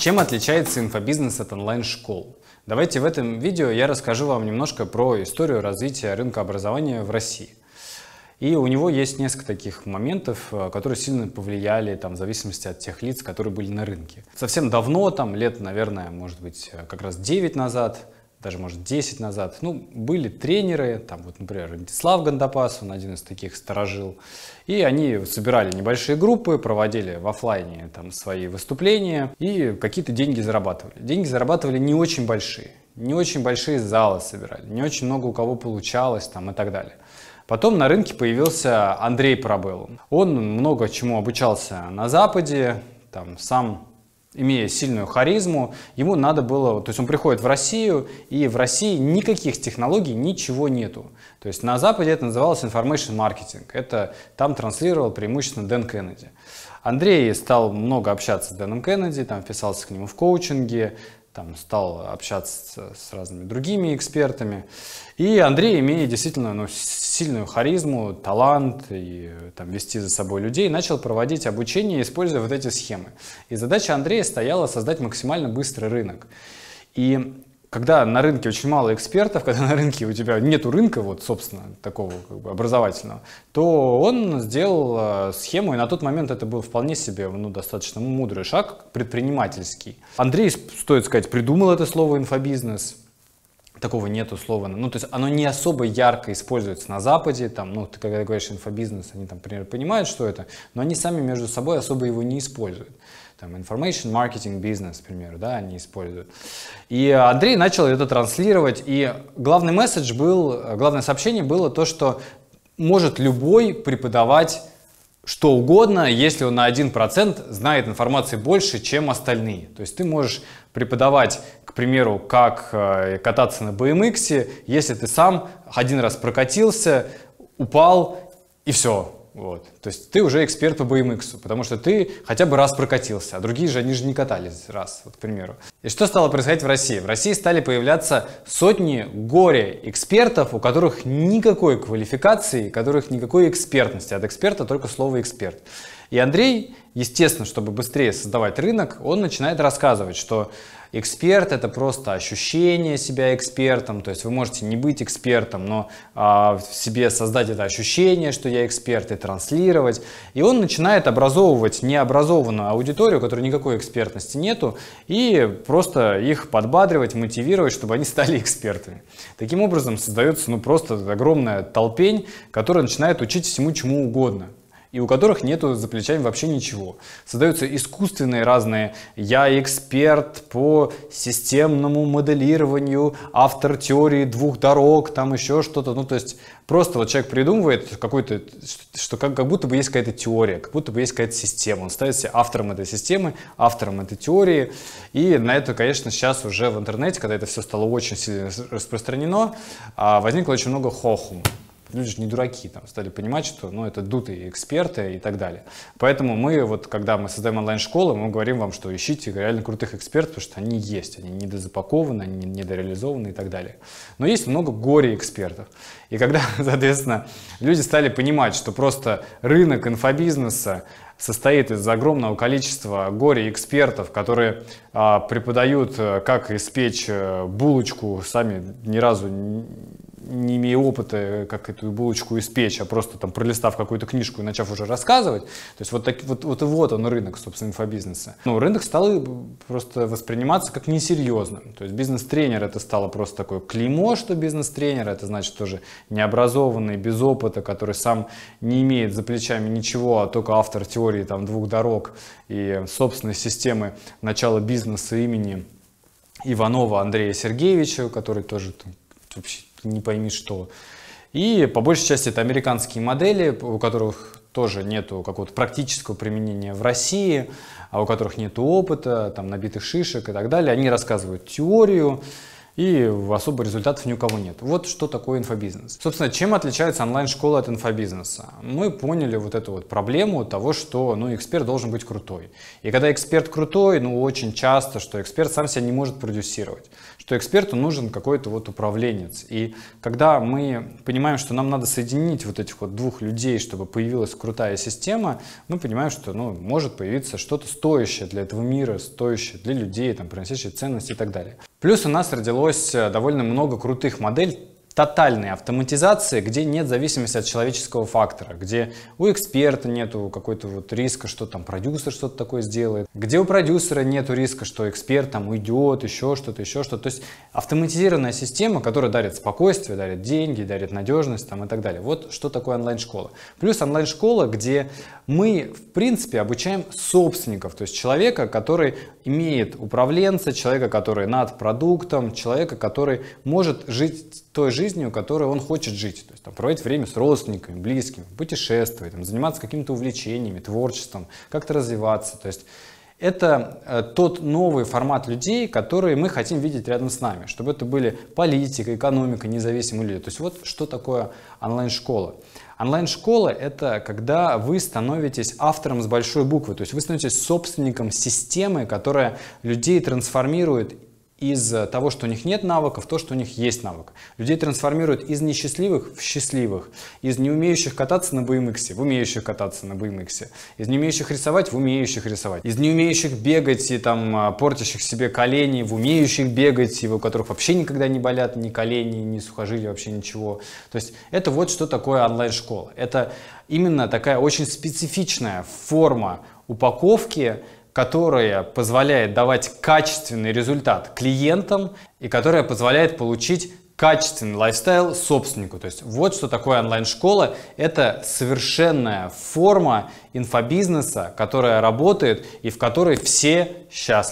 Чем отличается инфобизнес от онлайн-школ? Давайте в этом видео я расскажу вам немножко про историю развития рынка образования в России. И у него есть несколько таких моментов, э, которые сильно повлияли там, в зависимости от тех лиц, которые были на рынке. Совсем давно, там, лет, наверное, может быть, э, как раз 9 назад, даже, может, 10 назад, ну, были тренеры, там, вот, например, Вячеслав Гандапас, он один из таких сторожил, и они собирали небольшие группы, проводили в офлайне там свои выступления и какие-то деньги зарабатывали. Деньги зарабатывали не очень большие, не очень большие залы собирали, не очень много у кого получалось там и так далее. Потом на рынке появился Андрей Пробеллум. Он много чему обучался на Западе, там сам имея сильную харизму, ему надо было, то есть он приходит в Россию, и в России никаких технологий, ничего нету. То есть на Западе это называлось information маркетинг, это там транслировал преимущественно Дэн Кеннеди. Андрей стал много общаться с Дэном Кеннеди, там вписался к нему в коучинге, там стал общаться с разными другими экспертами. И Андрей имея действительно ну, сильную харизму, талант и там, вести за собой людей, начал проводить обучение, используя вот эти схемы. И задача Андрея стояла создать максимально быстрый рынок. И когда на рынке очень мало экспертов, когда на рынке у тебя нету рынка, вот, собственно, такого как бы, образовательного, то он сделал э, схему, и на тот момент это был вполне себе ну, достаточно мудрый шаг, предпринимательский. Андрей, стоит сказать, придумал это слово «инфобизнес», такого нет условно, Ну, то есть оно не особо ярко используется на Западе, там, ну, ты когда говоришь инфобизнес, они там, например, понимают, что это, но они сами между собой особо его не используют. Там, information marketing бизнес, к примеру, да, они используют. И Андрей начал это транслировать, и главный месседж был, главное сообщение было то, что может любой преподавать что угодно, если он на 1% знает информации больше, чем остальные. То есть ты можешь преподавать примеру, как э, кататься на BMX, если ты сам один раз прокатился, упал и все. Вот. То есть ты уже эксперт по BMX, потому что ты хотя бы раз прокатился, а другие же, они же не катались раз, вот, к примеру. И что стало происходить в России? В России стали появляться сотни горе-экспертов, у которых никакой квалификации, у которых никакой экспертности. От эксперта только слово «эксперт». И Андрей, естественно, чтобы быстрее создавать рынок, он начинает рассказывать, что Эксперт это просто ощущение себя экспертом, то есть вы можете не быть экспертом, но а, в себе создать это ощущение, что я эксперт, и транслировать. И он начинает образовывать необразованную аудиторию, у которой никакой экспертности нету, и просто их подбадривать, мотивировать, чтобы они стали экспертами. Таким образом создается ну, просто огромная толпень, которая начинает учить всему чему угодно и у которых нету за плечами вообще ничего. Создаются искусственные разные «я эксперт по системному моделированию», «автор теории двух дорог», там еще что-то. Ну, то есть просто вот человек придумывает какой-то, что как, как будто бы есть какая-то теория, как будто бы есть какая-то система. Он ставит автором этой системы, автором этой теории. И на это, конечно, сейчас уже в интернете, когда это все стало очень сильно распространено, а, возникло очень много хохума люди же не дураки, там, стали понимать, что ну, это дутые эксперты и так далее. Поэтому мы, вот, когда мы создаем онлайн-школы, мы говорим вам, что ищите реально крутых экспертов, потому что они есть, они недозапакованы, они недореализованы и так далее. Но есть много горе-экспертов. И когда, соответственно, люди стали понимать, что просто рынок инфобизнеса, состоит из огромного количества горе-экспертов, которые а, преподают, э, как испечь э, булочку, сами ни разу не имея опыта, э, как эту булочку испечь, а просто там пролистав какую-то книжку и начав уже рассказывать. То есть вот, так, вот, вот и вот он рынок, собственно, инфобизнеса. Ну, рынок стал э, просто восприниматься как несерьезным. То есть бизнес-тренер это стало просто такое клеймо, что бизнес-тренер, это значит тоже необразованный, без опыта, который сам не имеет за плечами ничего, а только автор теории там двух дорог и э, собственной системы начала бизнеса имени Иванова Андрея Сергеевича, который тоже там, вообще не пойми что. И по большей части это американские модели, у которых тоже нету какого-то практического применения в России, а у которых нет опыта, там набитых шишек и так далее. Они рассказывают теорию, и особо результатов ни у кого нет. Вот что такое инфобизнес. Собственно, чем отличается онлайн-школа от инфобизнеса? Мы поняли вот эту вот проблему того, что ну, эксперт должен быть крутой. И когда эксперт крутой, ну очень часто, что эксперт сам себя не может продюсировать, что эксперту нужен какой-то вот управленец. И когда мы понимаем, что нам надо соединить вот этих вот двух людей, чтобы появилась крутая система, мы понимаем, что ну, может появиться что-то стоящее для этого мира, стоящее для людей, там, приносящее ценность и так далее. Плюс у нас родилось э, довольно много крутых моделей, тотальной автоматизации, где нет зависимости от человеческого фактора, где у эксперта нету какой-то вот риска, что там продюсер что-то такое сделает, где у продюсера нету риска, что эксперт там уйдет, еще что-то, еще что-то. То есть автоматизированная система, которая дарит спокойствие, дарит деньги, дарит надежность там и так далее. Вот что такое онлайн-школа. Плюс онлайн-школа, где мы, в принципе, обучаем собственников, то есть человека, который имеет управленца, человека, который над продуктом, человека, который может жить той жизнью, жизнью, которой он хочет жить. То есть там, проводить время с родственниками, близкими, путешествовать, там, заниматься какими-то увлечениями, творчеством, как-то развиваться. То есть это э, тот новый формат людей, которые мы хотим видеть рядом с нами, чтобы это были политика, экономика, независимые люди. То есть вот что такое онлайн-школа. Онлайн-школа – это когда вы становитесь автором с большой буквы, то есть вы становитесь собственником системы, которая людей трансформирует из э, того, что у них нет навыков, то, что у них есть навык. Людей трансформируют из несчастливых в счастливых, из не умеющих кататься на BMX в умеющих кататься на BMX, из не умеющих рисовать в умеющих рисовать, из не умеющих бегать и там э, портящих себе колени в умеющих бегать, и у которых вообще никогда не болят ни колени, ни сухожилия, вообще ничего. То есть это вот что такое онлайн-школа. Это именно такая очень специфичная форма упаковки которая позволяет давать качественный результат клиентам и которая позволяет получить качественный лайфстайл собственнику. То есть вот что такое онлайн-школа. Это совершенная форма инфобизнеса, которая работает и в которой все счастливы.